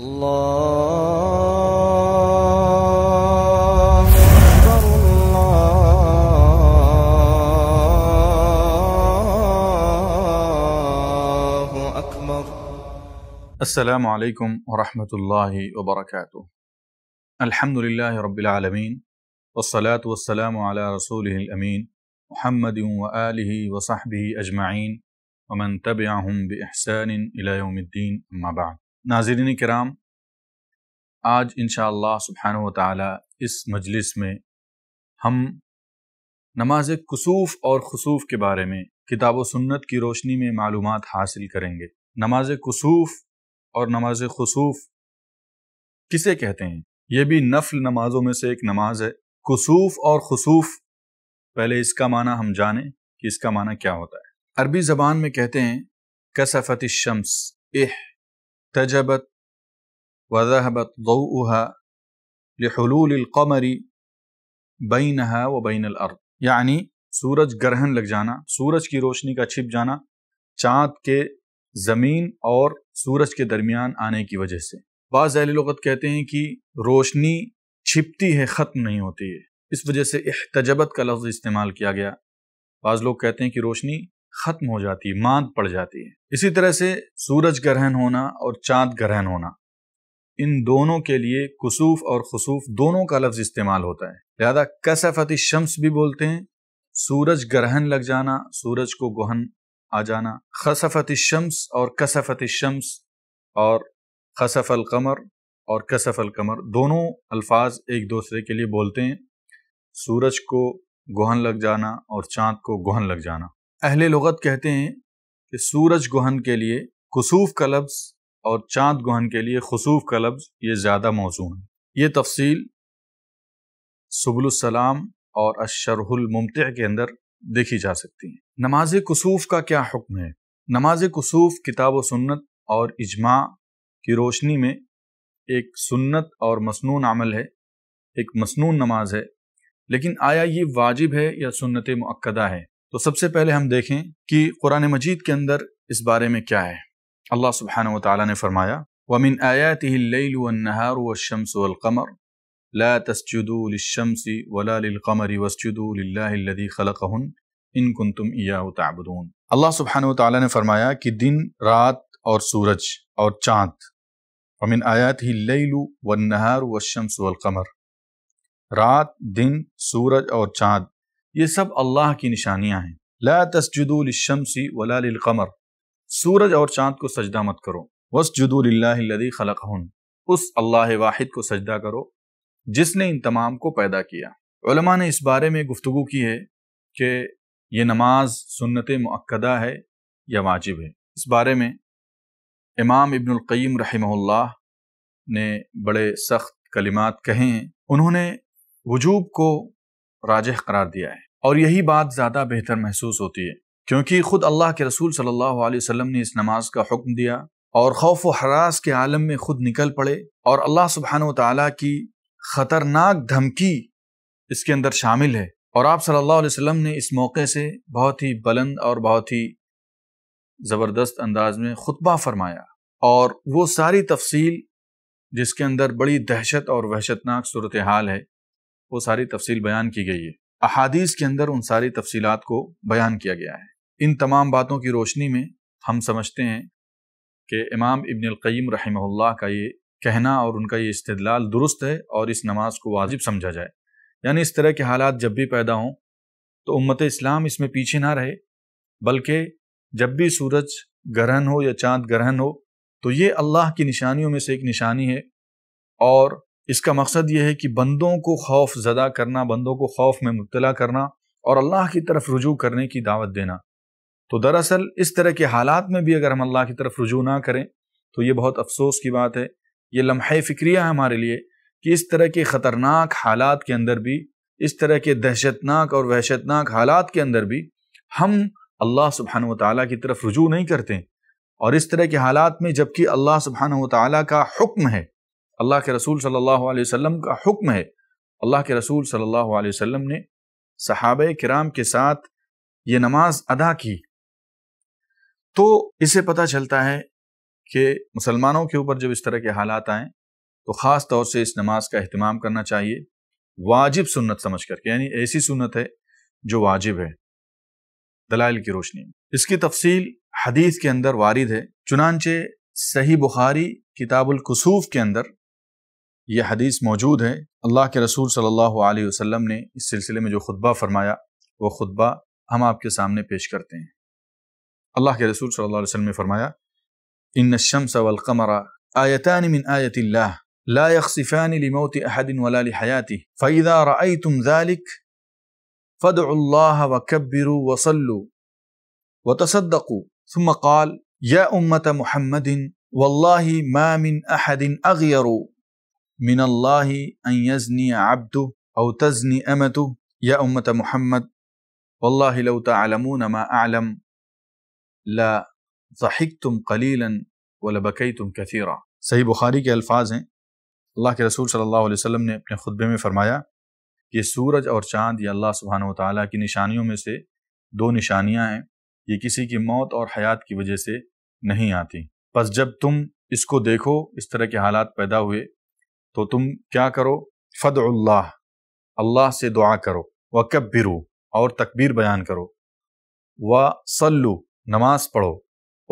الله أكبر الله أكبر السلام عليكم ورحمة الله وبركاته الحمد لله رب العالمين والصلاة والسلام على رسوله الأمين محمد وآله وصحبه أجمعين ومن تبعهم بإحسان إلى يوم الدين أما بعد ناظرین کرام آج انشاءاللہ سبحانہ اللہ و اس مجلس میں ہم نماز کسوف اور خصوف کے بارے میں کتاب و سنت کی روشنی میں معلومات حاصل کریں گے نماز کسوف اور نماز خصوف کسے کہتے ہیں یہ بھی نفل نمازوں میں سے ایک نماز ہے کسوف اور خصوف پہلے اس کا معنی ہم جانیں کہ اس کا معنی کیا ہوتا ہے عربی زبان میں کہتے ہیں کسفت الشمس اے تجبت وذهبت ضوءها لحلول القمر بينها وبين الارض یعنی سورج گرہن لگ جانا سورج کی روشنی کا چھپ جانا چاند کے زمین اور سورج کے درمیان آنے کی وجہ سے بعض اہل لغت کہتے ہیں کہ روشنی چھپتی ہے ختم نہیں ہوتی ہے اس وجہ سے احتجبت کا لفظ استعمال کیا گیا بعض لوگ کہتے ہیں کہ روشنی ختم ہو جاتی ہے ماند پڑ جاتی ہے اسی طرح سے سورج گرہن ہونا اور چاند گرہن ہونا ان دونوں کے لیے کسوف اور خصوف دونوں کا لفظ استعمال ہوتا ہے لہذا کسفتی شمس بھی بولتے ہیں سورج گرہن لگ جانا سورج کو گہن آ جانا خصفت شمس اور کسفت شمس اور خصف القمر اور کسف القمر دونوں الفاظ ایک دوسرے کے لیے بولتے ہیں سورج کو گہن لگ جانا اور چاند کو گہن لگ جانا اہل لغت کہتے ہیں کہ سورج گہن کے لیے خصوف لفظ اور چاند گہن کے لیے خصوف کا لفظ یہ زیادہ موزوں ہے یہ تفصیل سبل السلام اور اشرح الممتع کے اندر دیکھی جا سکتی ہیں نماز کسوف کا کیا حکم ہے نماز کسوف کتاب و سنت اور اجماع کی روشنی میں ایک سنت اور مصنون عمل ہے ایک مصنون نماز ہے لیکن آیا یہ واجب ہے یا سنت مقدہ ہے تو سب سے پہلے ہم دیکھیں کہ قرآن مجید کے اندر اس بارے میں کیا ہے اللہ سبحانہ وتعالی نے فرمایا وَمِنْ آیَاتِهِ اللَّيْلُ وَالنَّهَارُ وَالشَّمْسُ وَالْقَمَرُ لَا تَسْجُدُوا لِلشَّمْسِ وَلَا لِلْقَمَرِ وَاسْجُدُوا لِلَّهِ الَّذِي خَلَقَهُنْ إِن كُنْتُمْ إِيَّاهُ تَعْبُدُونَ اللہ سبحانہ وتعالی نے فرمایا کہ دن رات اور سورج اور چاند وَمِنْ آیَاتِهِ اللَّيْلُ وَالنَّهَارُ وَالشَّمْسُ وَالْقَمَرُ رات دن سورج اور چاند یہ سب اللہ کی نشانیاں ہیں لا للشمس ولا للقمر سورج اور چاند کو سجدہ مت کرو للہ خلقہن اس اللہ واحد کو سجدہ کرو جس نے ان تمام کو پیدا کیا علماء نے اس بارے میں گفتگو کی ہے کہ یہ نماز سنت معقدہ ہے یا واجب ہے اس بارے میں امام ابن القیم رحمہ اللہ نے بڑے سخت کلمات کہے ہیں انہوں نے وجوب کو راجح قرار دیا ہے اور یہی بات زیادہ بہتر محسوس ہوتی ہے کیونکہ خود اللہ کے رسول صلی اللہ علیہ وسلم نے اس نماز کا حکم دیا اور خوف و حراس کے عالم میں خود نکل پڑے اور اللہ سبحانہ و تعالیٰ کی خطرناک دھمکی اس کے اندر شامل ہے اور آپ صلی اللہ علیہ وسلم نے اس موقع سے بہت ہی بلند اور بہت ہی زبردست انداز میں خطبہ فرمایا اور وہ ساری تفصیل جس کے اندر بڑی دہشت اور وحشتناک صورتحال ہے وہ ساری تفصیل بیان کی گئی ہے احادیث کے اندر ان ساری تفصیلات کو بیان کیا گیا ہے ان تمام باتوں کی روشنی میں ہم سمجھتے ہیں کہ امام ابن القیم رحمہ اللہ کا یہ کہنا اور ان کا یہ استدلال درست ہے اور اس نماز کو واجب سمجھا جائے یعنی اس طرح کے حالات جب بھی پیدا ہوں تو امت اسلام اس میں پیچھے نہ رہے بلکہ جب بھی سورج گرہن ہو یا چاند گرہن ہو تو یہ اللہ کی نشانیوں میں سے ایک نشانی ہے اور اس کا مقصد یہ ہے کہ بندوں کو خوف زدہ کرنا بندوں کو خوف میں مبتلا کرنا اور اللہ کی طرف رجوع کرنے کی دعوت دینا تو دراصل اس طرح کے حالات میں بھی اگر ہم اللہ کی طرف رجوع نہ کریں تو یہ بہت افسوس کی بات ہے یہ لمحہ فکریہ ہے ہمارے لیے کہ اس طرح کے خطرناک حالات کے اندر بھی اس طرح کے دہشتناک اور وحشتناک حالات کے اندر بھی ہم اللہ سبحانہ و تعالیٰ کی طرف رجوع نہیں کرتے اور اس طرح کے حالات میں جبکہ اللہ سبحانہ و تعالیٰ کا حکم ہے اللہ کے رسول صلی اللہ علیہ وسلم کا حکم ہے اللہ کے رسول صلی اللہ علیہ وسلم نے صحابہ کرام کے ساتھ یہ نماز ادا کی تو اسے پتہ چلتا ہے کہ مسلمانوں کے اوپر جب اس طرح کے حالات آئیں تو خاص طور سے اس نماز کا اہتمام کرنا چاہیے واجب سنت سمجھ کر کے یعنی ایسی سنت ہے جو واجب ہے دلائل کی روشنی اس کی تفصیل حدیث کے اندر وارد ہے چنانچہ صحیح بخاری کتاب القصوف کے اندر یہ حدیث موجود ہے اللہ کے رسول صلی اللہ علیہ وسلم نے اس سلسلے میں جو خطبہ فرمایا وہ خطبہ ہم آپ کے سامنے پیش کرتے ہیں اللہ کے رسول صلی اللہ علیہ وسلم نے فرمایا ان الشمس والقمر آیتان من آیت اللہ اللہ لا يخصفان لموت احد ولا فاذا رأیتم ذلك فادعوا وكبروا وصلوا وتصدقوا ثم قال یا امت محمد واللہ ما من احد اغیرو من اللہ عبد او تزنی امت یا امت محمد واللہ لو تعلمون ما اعلم لا ضحکتم قلیلا ولبکیتم کثیرا صحیح بخاری کے الفاظ ہیں اللہ کے رسول صلی اللہ علیہ وسلم نے اپنے خطبے میں فرمایا کہ سورج اور چاند یا اللہ سبحانہ و تعالیٰ کی نشانیوں میں سے دو نشانیاں ہیں یہ کسی کی موت اور حیات کی وجہ سے نہیں آتی بس جب تم اس کو دیکھو اس طرح کے حالات پیدا ہوئے تو تم کیا کرو فد اللہ اللہ سے دعا کرو و اور تکبیر بیان کرو و سلو نماز پڑھو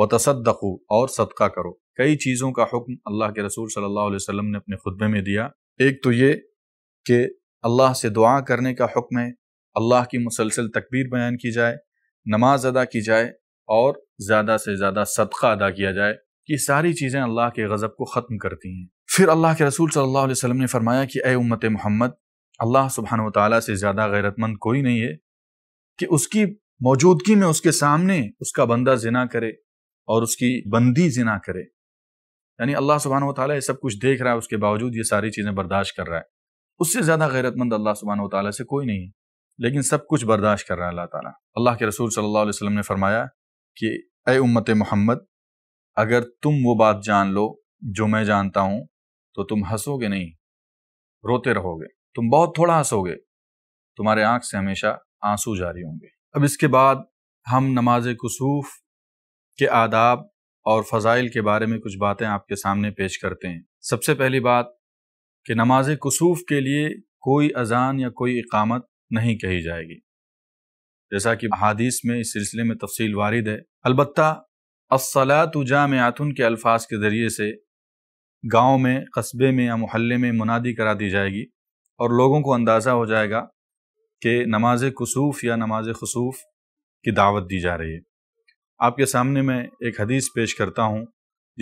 و تصدقو اور صدقہ کرو کئی چیزوں کا حکم اللہ کے رسول صلی اللہ علیہ وسلم نے اپنے خطبے میں دیا ایک تو یہ کہ اللہ سے دعا کرنے کا حکم ہے اللہ کی مسلسل تکبیر بیان کی جائے نماز ادا کی جائے اور زیادہ سے زیادہ صدقہ ادا کیا جائے یہ ساری چیزیں اللہ کے غضب کو ختم کرتی ہیں پھر اللہ کے رسول صلی اللہ علیہ وسلم نے فرمایا کہ اے امت محمد اللہ سبحانہ و تعالیٰ سے زیادہ غیرت مند کوئی نہیں ہے کہ اس کی موجودگی میں اس کے سامنے اس کا بندہ زنا کرے اور اس کی بندی زنا کرے یعنی اللہ سبحانہ و تعالیٰ یہ سب کچھ دیکھ رہا ہے اس کے باوجود یہ ساری چیزیں برداشت کر رہا ہے اس سے زیادہ غیرت مند اللہ سبحانہ و تعالیٰ سے کوئی نہیں ہے لیکن سب کچھ برداشت کر رہا ہے اللہ تعالیٰ اللہ کے رسول صلی اللہ علیہ وسلم نے فرمایا کہ اے امت محمد اگر تم وہ بات جان لو جو میں جانتا ہوں تو تم ہنسو گے نہیں روتے رہو گے تم بہت تھوڑا ہنسو گے تمہارے آنکھ سے ہمیشہ آنسو جاری ہوں گے اب اس کے بعد ہم نماز کسوف کے آداب اور فضائل کے بارے میں کچھ باتیں آپ کے سامنے پیش کرتے ہیں سب سے پہلی بات کہ نماز کسوف کے لیے کوئی اذان یا کوئی اقامت نہیں کہی جائے گی جیسا کہ حادث میں اس سلسلے میں تفصیل وارد ہے البتہ السلاۃ جامعاتن کے الفاظ کے ذریعے سے گاؤں میں قصبے میں یا محلے میں منادی کرا دی جائے گی اور لوگوں کو اندازہ ہو جائے گا کہ نماز کسوف یا نماز خصوف کی دعوت دی جا رہی ہے آپ کے سامنے میں ایک حدیث پیش کرتا ہوں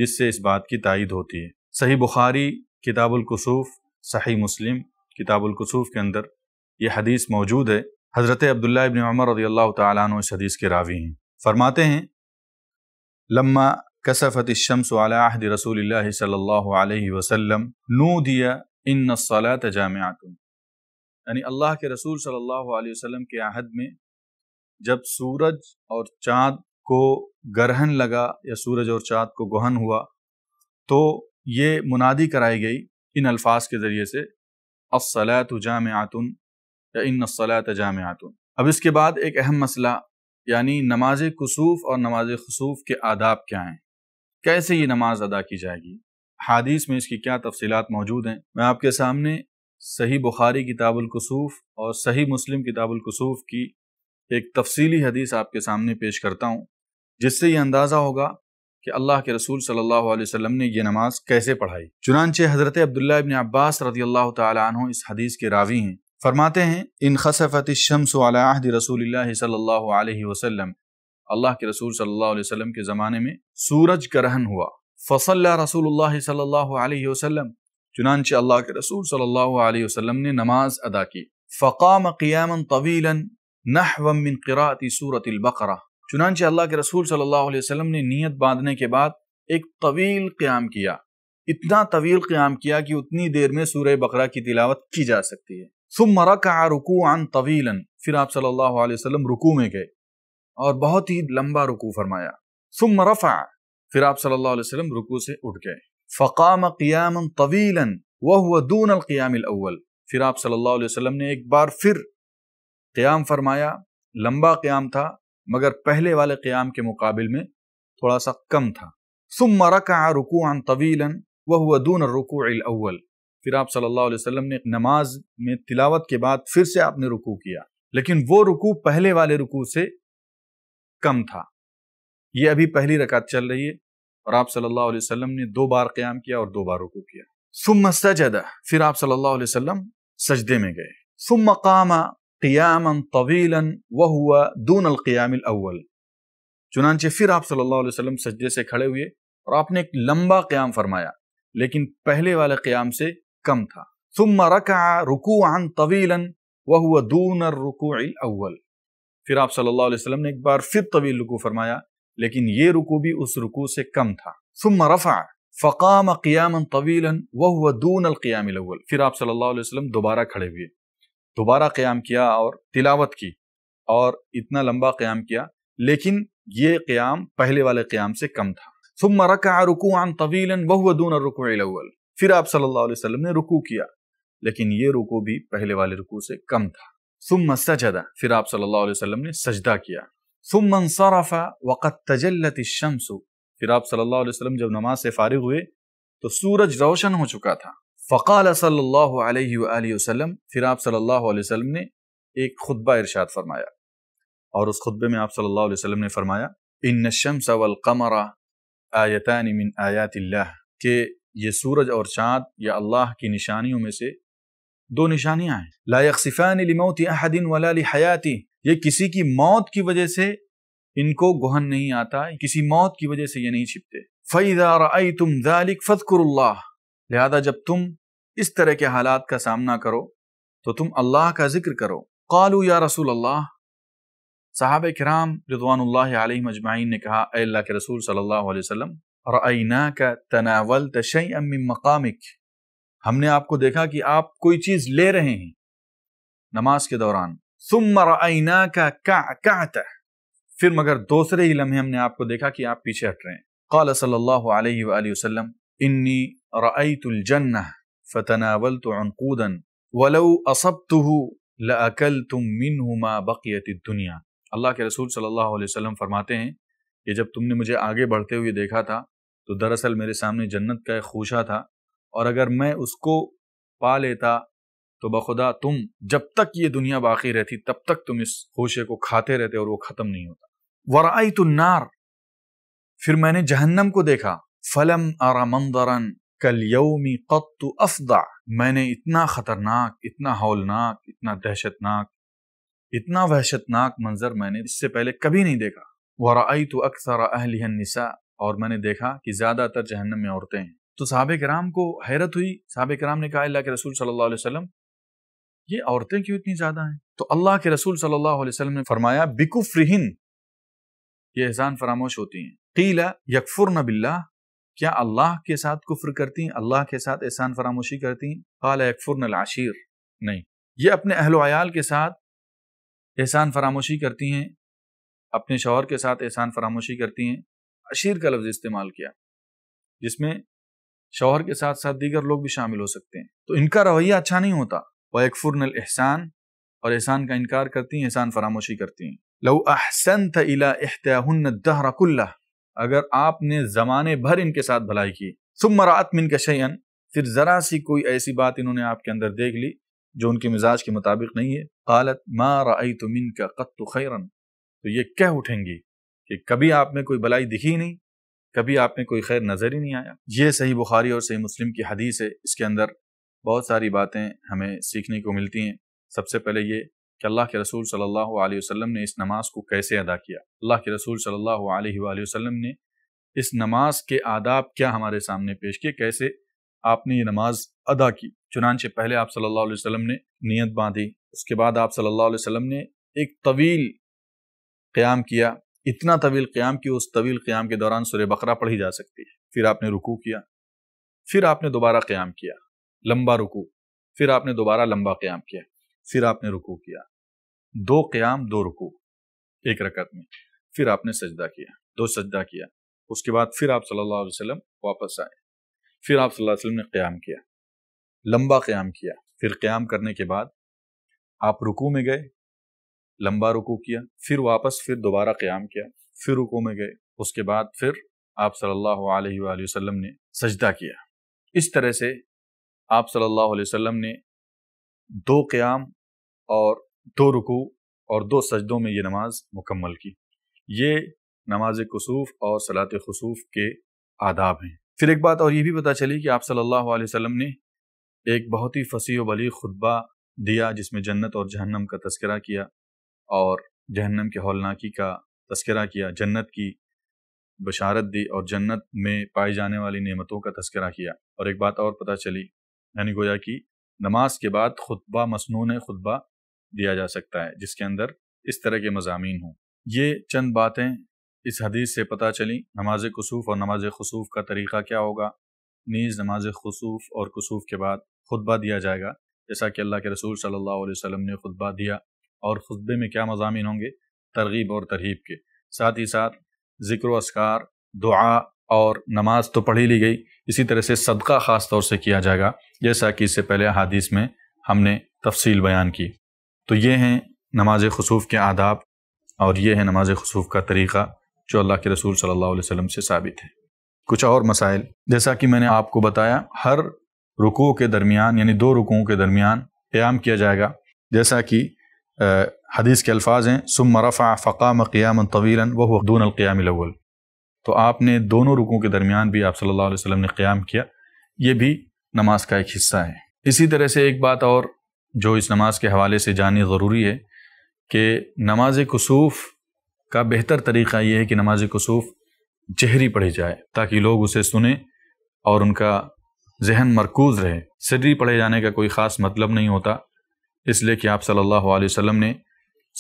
جس سے اس بات کی تائید ہوتی ہے صحیح بخاری کتاب القصوف صحیح مسلم کتاب القصوف کے اندر یہ حدیث موجود ہے حضرت عبداللہ ابن عمر رضی اللہ تعالیٰ عنہ اس حدیث کے راوی ہیں فرماتے ہیں لما کسفت الشمس علی عهد رسول الله صلی اللہ علیہ وسلم نودي دیا ان الصلاة جامع یعنی اللہ کے رسول صلی اللہ علیہ وسلم کے عہد میں جب سورج اور چاند کو گرہن لگا یا سورج اور چاند کو گہن ہوا تو یہ منادی کرائی گئی ان الفاظ کے ذریعے سے الصلاۃ جامع آتن یا ان نسلاۃ جامع اب اس کے بعد ایک اہم مسئلہ یعنی نماز کسوف اور نماز خصوف کے آداب کیا ہیں کیسے یہ نماز ادا کی جائے گی حادیث میں اس کی کیا تفصیلات موجود ہیں میں آپ کے سامنے صحیح بخاری کتاب القصوف اور صحیح مسلم کتاب القصوف کی ایک تفصیلی حدیث آپ کے سامنے پیش کرتا ہوں جس سے یہ اندازہ ہوگا کہ اللہ کے رسول صلی اللہ علیہ وسلم نے یہ نماز کیسے پڑھائی چنانچہ حضرت عبداللہ ابن عباس رضی اللہ تعالیٰ عنہ اس حدیث کے راوی ہیں فرماتے ہیں ان خصفت الشمس علی عہد رسول اللہ صلی اللہ علیہ وسلم اللہ کے رسول صلی اللہ علیہ وسلم کے زمانے میں سورج گرہن ہوا فصل رسول اللہ صلی اللہ علیہ وسلم چنانچہ اللہ کے رسول صلی اللہ علیہ وسلم نے نماز ادا کی فقام قیاما طویلا من قراءت سورة البقرہ چنانچہ اللہ کے رسول صلی اللہ علیہ وسلم نے نیت باندھنے کے بعد ایک طویل قیام کیا اتنا طویل قیام کیا کہ اتنی دیر میں سورہ بقرہ کی تلاوت کی جا سکتی ہے ثم رکع رکوعا طویلا پھر آپ صلی اللہ علیہ وسلم رکوع میں گئے اور بہت ہی لمبا رکو فرمایا ثم رفع پھر آپ صلی اللہ علیہ وسلم رکو سے اٹھ گئے فقام قیاما طویلا دون القیام الاول پھر آپ صلی اللہ علیہ وسلم نے ایک بار پھر قیام فرمایا لمبا قیام تھا مگر پہلے والے قیام کے مقابل میں تھوڑا سا کم تھا ثم رکع رکوعا طویلا وهو دون الرکوع الاول پھر آپ صلی اللہ علیہ وسلم نے نماز میں تلاوت کے بعد پھر سے آپ نے رکوع کیا لیکن وہ رکوع پہلے والے رکوع سے کم تھا یہ ابھی پہلی رکعت چل رہی ہے اور آپ صلی اللہ علیہ وسلم نے دو بار قیام کیا اور دو بار رکو کیا سم سجدہ پھر آپ صلی اللہ علیہ وسلم سجدے میں گئے سم کام قیام طویلا و دون القیام الاول چنانچہ پھر آپ صلی اللہ علیہ وسلم سجدے سے کھڑے ہوئے اور آپ نے ایک لمبا قیام فرمایا لیکن پہلے والے قیام سے کم تھا ثم رکع رکوعا طویلا وہ دون الرکوع الاول फिर आप सल्लल्लाहु अलैहि वसल्लम ने एक बार फिर तवील रुकू फरमाया लेकिन ये रुकू भी उस रुकू से कम था सुम रफ़ा फ़काम क़ियाम तवीला वह दून अलक़ियाम अव्वल फिर आप सल्लल्लाहु अलैहि वसल्लम दोबारा खड़े हुए दोबारा क़्याम किया और तिलावत की और इतना लंबा क़्याम किया लेकिन ये क़्याम पहले वाले क़्याम से कम था सुम रक़ा रुकूआन तवीला वह दून अव्वल फिर आप सल्लल्लाहु अलैहि वसल्लम ने रुकू किया लेकिन ये रुकू भी पहले वाले रुकू से कम था ثم سجد پھر آپ صلی اللہ علیہ وسلم نے سجدہ کیا ثم انصرف وقد تجلت الشمس پھر آپ صلی اللہ علیہ وسلم جب نماز سے فارغ ہوئے تو سورج روشن ہو چکا تھا فقال صلی اللہ علیہ وآلہ وسلم پھر آپ صلی اللہ علیہ وسلم نے ایک خطبہ ارشاد فرمایا اور اس خطبے میں آپ صلی اللہ علیہ وسلم نے فرمایا ان الشمس والقمر آیتان من آیات اللہ کہ یہ سورج اور چاند یا اللہ کی نشانیوں میں سے دو نشانیاں ہیں لا یقصفان لموت احد ولا لحیاتی یہ کسی کی موت کی وجہ سے ان کو گہن نہیں آتا کسی موت کی وجہ سے یہ نہیں چھپتے فَإِذَا رَأَيْتُمْ ذَلِكْ فَذْكُرُ اللَّهِ لہذا جب تم اس طرح کے حالات کا سامنا کرو تو تم اللہ کا ذکر کرو قَالُوا يَا رَسُولَ اللَّهِ صحابہ کرام رضوان اللہ علیہ مجمعین نے کہا اے اللہ کے رسول صلی اللہ علیہ وسلم رَأَيْنَاكَ تَنَاوَلْتَ شَيْئًا مِّن مَقَامِكَ ہم نے آپ کو دیکھا کہ آپ کوئی چیز لے رہے ہیں نماز کے دوران پھر مگر دوسرے ہی لمحے ہم نے آپ کو دیکھا کہ آپ پیچھے ہٹ رہے ہیں قال صلی اللہ علیہ وآلہ وسلم تم ما بقیت الدنیا اللہ کے رسول صلی اللہ علیہ وسلم فرماتے ہیں کہ جب تم نے مجھے آگے بڑھتے ہوئے دیکھا تھا تو دراصل میرے سامنے جنت کا ایک خوشہ تھا اور اگر میں اس کو پا لیتا تو بخدا تم جب تک یہ دنیا باقی رہتی تب تک تم اس خوشے کو کھاتے رہتے اور وہ ختم نہیں ہوتا ورائیت تو نار پھر میں نے جہنم کو دیکھا فلم مندرن کل یومی قط افدا میں نے اتنا خطرناک اتنا ہولناک اتنا دہشت ناک اتنا وحشت ناک منظر میں نے اس سے پہلے کبھی نہیں دیکھا ورائیت تو اکثر اہل نسا اور میں نے دیکھا کہ زیادہ تر جہنم میں عورتیں ہیں تو صحابہ کرام کو حیرت ہوئی صحابہ کرام نے کہا اللہ کے رسول صلی اللہ علیہ وسلم یہ عورتیں کیوں اتنی زیادہ ہیں تو اللہ کے رسول صلی اللہ علیہ وسلم نے فرمایا بکفرہن یہ احسان فراموش ہوتی ہیں قیل یکفر نب اللہ کیا اللہ کے ساتھ کفر کرتی ہیں اللہ کے ساتھ احسان فراموشی کرتی ہیں قال یکفرن العشیر نہیں یہ اپنے اہل و عیال کے ساتھ احسان فراموشی کرتی ہیں اپنے شوہر کے ساتھ احسان فراموشی کرتی ہیں عشیر کا لفظ استعمال کیا جس میں شوہر کے ساتھ ساتھ دیگر لوگ بھی شامل ہو سکتے ہیں تو ان کا رویہ اچھا نہیں ہوتا وہ ایک فرن الحسان اور احسان کا انکار کرتی ہیں احسان فراموشی کرتی ہیں لو احسن اگر آپ نے زمانے بھر ان کے ساتھ بھلائی کی ثم رات من کا شیئن پھر ذرا سی کوئی ایسی بات انہوں نے آپ کے اندر دیکھ لی جو ان کے مزاج کے مطابق نہیں ہے قالت ما من کا قط خیرن تو یہ کہہ اٹھیں گی کہ کبھی آپ میں کوئی بلائی دکھی نہیں کبھی آپ میں کوئی خیر نظر ہی نہیں آیا یہ صحیح بخاری اور صحیح مسلم کی حدیث ہے اس کے اندر بہت ساری باتیں ہمیں سیکھنے کو ملتی ہیں سب سے پہلے یہ کہ اللہ کے رسول صلی اللہ علیہ وسلم نے اس نماز کو کیسے ادا کیا اللہ کے رسول صلی اللہ علیہ وآلہ وسلم نے اس نماز کے آداب کیا ہمارے سامنے پیش کیے کیسے آپ نے یہ نماز ادا کی چنانچہ پہلے آپ صلی اللہ علیہ وسلم نے نیت باندھی اس کے بعد آپ صلی اللہ علیہ وسلم نے ایک طویل قیام کیا اتنا طویل قیام کی اس طویل قیام کے دوران سورہ بقرہ پڑھی جا سکتی ہے پھر آپ نے رکوع کیا پھر آپ نے دوبارہ قیام کیا لمبا رکو پھر آپ نے دوبارہ لمبا قیام کیا پھر آپ نے رکوع کیا دو قیام دو رکو ایک رکعت میں پھر آپ نے سجدہ کیا دو سجدہ کیا اس کے بعد پھر آپ صلی اللہ علیہ وسلم واپس آئے پھر آپ صلی اللہ علیہ وسلم نے قیام کیا لمبا قیام کیا پھر قیام کرنے کے بعد آپ رکو میں گئے لمبا رکو کیا پھر واپس پھر دوبارہ قیام کیا پھر رکو میں گئے اس کے بعد پھر آپ صلی اللہ علیہ وآلہ وسلم نے سجدہ کیا اس طرح سے آپ صلی اللہ علیہ وسلم نے دو قیام اور دو رکو اور دو سجدوں میں یہ نماز مکمل کی یہ نماز قصوف اور صلاح خصوف کے آداب ہیں پھر ایک بات اور یہ بھی پتہ چلی کہ آپ صلی اللہ علیہ وسلم نے ایک بہت ہی فصیح و بلی خطبہ دیا جس میں جنت اور جہنم کا تذکرہ کیا اور جہنم کے ہولناکی کا تذکرہ کیا جنت کی بشارت دی اور جنت میں پائی جانے والی نعمتوں کا تذکرہ کیا اور ایک بات اور پتہ چلی یعنی گویا کی نماز کے بعد خطبہ مصنون خطبہ دیا جا سکتا ہے جس کے اندر اس طرح کے مضامین ہوں یہ چند باتیں اس حدیث سے پتہ چلیں نماز کسوف اور نماز خصوف کا طریقہ کیا ہوگا نیز نماز خصوف اور قصوف کے بعد خطبہ دیا جائے گا جیسا کہ اللہ کے رسول صلی اللہ علیہ وسلم نے خطبہ دیا اور خطبے میں کیا مضامین ہوں گے ترغیب اور ترغیب کے ساتھ ہی ساتھ ذکر و اسکار دعا اور نماز تو پڑھی لی گئی اسی طرح سے صدقہ خاص طور سے کیا جائے گا جیسا کہ اس سے پہلے حادیث میں ہم نے تفصیل بیان کی تو یہ ہیں نماز خصوف کے آداب اور یہ ہے نماز خصوف کا طریقہ جو اللہ کے رسول صلی اللہ علیہ وسلم سے ثابت ہے کچھ اور مسائل جیسا کہ میں نے آپ کو بتایا ہر رکوع کے درمیان یعنی دو رکوعوں کے درمیان قیام کیا جائے گا جیسا کہ حدیث کے الفاظ ہیں رفع فقام قیام طویلا وہ دون القیام الاول تو آپ نے دونوں رکوں کے درمیان بھی آپ صلی اللہ علیہ وسلم نے قیام کیا یہ بھی نماز کا ایک حصہ ہے اسی طرح سے ایک بات اور جو اس نماز کے حوالے سے جاننی ضروری ہے کہ نماز کسوف کا بہتر طریقہ یہ ہے کہ نماز کسوف جہری پڑھی جائے تاکہ لوگ اسے سنیں اور ان کا ذہن مرکوز رہے سری پڑھے جانے کا کوئی خاص مطلب نہیں ہوتا اس لیے کہ آپ صلی اللہ علیہ وسلم نے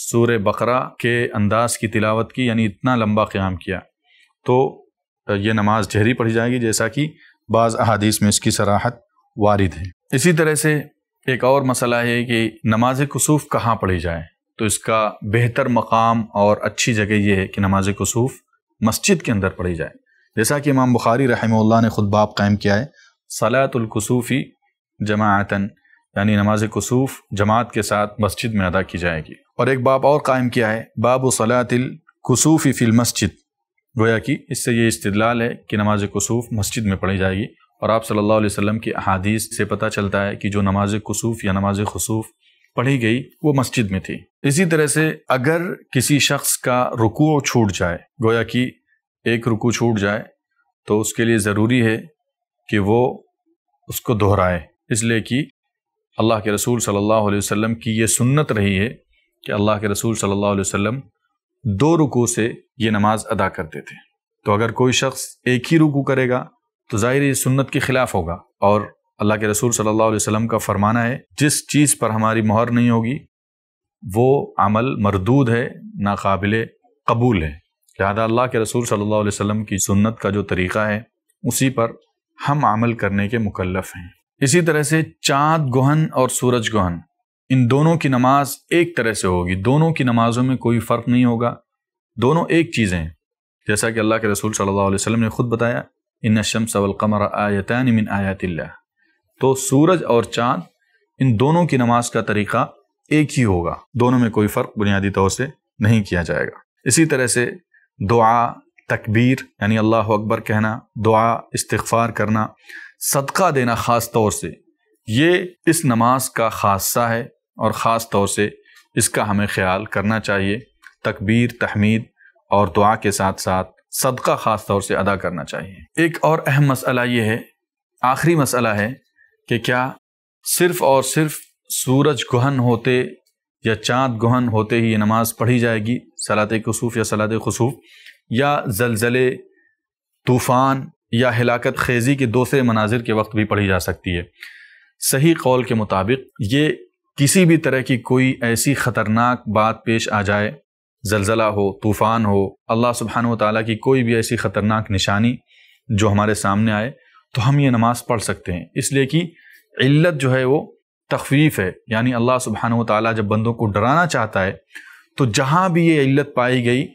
سور بقرہ کے انداز کی تلاوت کی یعنی اتنا لمبا قیام کیا تو یہ نماز جہری پڑھی جائے گی جیسا کہ بعض احادیث میں اس کی سراحت وارد ہے اسی طرح سے ایک اور مسئلہ ہے کہ نماز کسوف کہاں پڑھی جائے تو اس کا بہتر مقام اور اچھی جگہ یہ ہے کہ نماز کسوف مسجد کے اندر پڑھی جائے جیسا کہ امام بخاری رحمہ اللہ نے خود باپ قائم کیا ہے سلاۃ القصوفی جماعتاً یعنی نماز کسوف جماعت کے ساتھ مسجد میں ادا کی جائے گی اور ایک باب اور قائم کیا ہے باب و صلاط القصوف المسجد گویا کہ اس سے یہ استدلال ہے کہ نماز کسوف مسجد میں پڑھی جائے گی اور آپ صلی اللہ علیہ وسلم کی احادیث سے پتہ چلتا ہے کہ جو نماز کسوف یا نماز خصوف پڑھی گئی وہ مسجد میں تھی اسی طرح سے اگر کسی شخص کا رکوع چھوٹ جائے گویا کہ ایک رکوع چھوٹ جائے تو اس کے لیے ضروری ہے کہ وہ اس کو دہرائے اس لیے کہ اللہ کے رسول صلی اللہ علیہ وسلم کی یہ سنت رہی ہے کہ اللہ کے رسول صلی اللہ علیہ وسلم دو رکو سے یہ نماز ادا کرتے تھے تو اگر کوئی شخص ایک ہی رکو کرے گا تو ظاہر یہ سنت کے خلاف ہوگا اور اللہ کے رسول صلی اللہ علیہ وسلم کا فرمانا ہے جس چیز پر ہماری مہر نہیں ہوگی وہ عمل مردود ہے ناقابل قبول ہے لہذا اللہ کے رسول صلی اللہ علیہ وسلم کی سنت کا جو طریقہ ہے اسی پر ہم عمل کرنے کے مکلف ہیں اسی طرح سے چاند گہن اور سورج گہن ان دونوں کی نماز ایک طرح سے ہوگی دونوں کی نمازوں میں کوئی فرق نہیں ہوگا دونوں ایک چیزیں ہیں جیسا کہ اللہ کے رسول صلی اللہ علیہ وسلم نے خود بتایا ان شمس والقمر آیتان من آیات اللہ تو سورج اور چاند ان دونوں کی نماز کا طریقہ ایک ہی ہوگا دونوں میں کوئی فرق بنیادی طور سے نہیں کیا جائے گا اسی طرح سے دعا تکبیر یعنی اللہ اکبر کہنا دعا استغفار کرنا صدقہ دینا خاص طور سے یہ اس نماز کا خاصہ ہے اور خاص طور سے اس کا ہمیں خیال کرنا چاہیے تکبیر تحمید اور دعا کے ساتھ ساتھ صدقہ خاص طور سے ادا کرنا چاہیے ایک اور اہم مسئلہ یہ ہے آخری مسئلہ ہے کہ کیا صرف اور صرف سورج گہن ہوتے یا چاند گہن ہوتے ہی یہ نماز پڑھی جائے گی صلاح کسوف یا صلاح خصوف یا زلزلے طوفان یا ہلاکت خیزی کے دوسرے مناظر کے وقت بھی پڑھی جا سکتی ہے صحیح قول کے مطابق یہ کسی بھی طرح کی کوئی ایسی خطرناک بات پیش آ جائے زلزلہ ہو طوفان ہو اللہ سبحانہ و تعالیٰ کی کوئی بھی ایسی خطرناک نشانی جو ہمارے سامنے آئے تو ہم یہ نماز پڑھ سکتے ہیں اس لیے کہ علت جو ہے وہ تخفیف ہے یعنی اللہ سبحانہ و تعالیٰ جب بندوں کو ڈرانا چاہتا ہے تو جہاں بھی یہ علت پائی گئی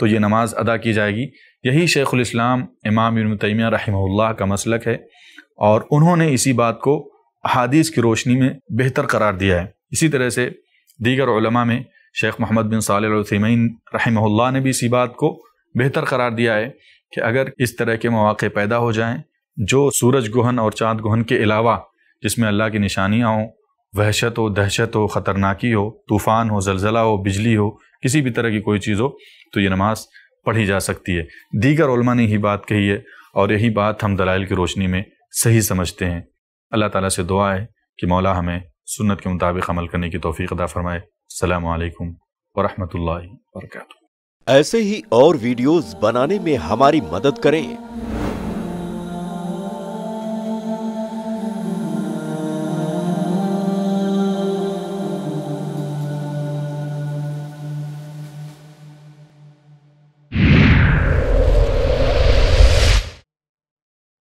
تو یہ نماز ادا کی جائے گی یہی شیخ الاسلام امام ابن تیمیہ رحمہ اللہ کا مسلک ہے اور انہوں نے اسی بات کو احادیث کی روشنی میں بہتر قرار دیا ہے اسی طرح سے دیگر علماء میں شیخ محمد بن صالح العثیمین رحمہ اللہ نے بھی اسی بات کو بہتر قرار دیا ہے کہ اگر اس طرح کے مواقع پیدا ہو جائیں جو سورج گہن اور چاند گوہن کے علاوہ جس میں اللہ کی نشانیاں ہوں وحشت ہو دہشت ہو خطرناکی ہو طوفان ہو زلزلہ ہو بجلی ہو کسی بھی طرح کی کوئی چیز ہو تو یہ نماز پڑھی جا سکتی ہے دیگر علماء نے یہی بات کہی ہے اور یہی بات ہم دلائل کی روشنی میں صحیح سمجھتے ہیں اللہ تعالیٰ سے دعا ہے کہ مولا ہمیں سنت کے مطابق عمل کرنے کی توفیق ادا فرمائے السلام علیکم ورحمۃ اللہ وبرکاتہ ایسے ہی اور ویڈیوز بنانے میں ہماری مدد کریں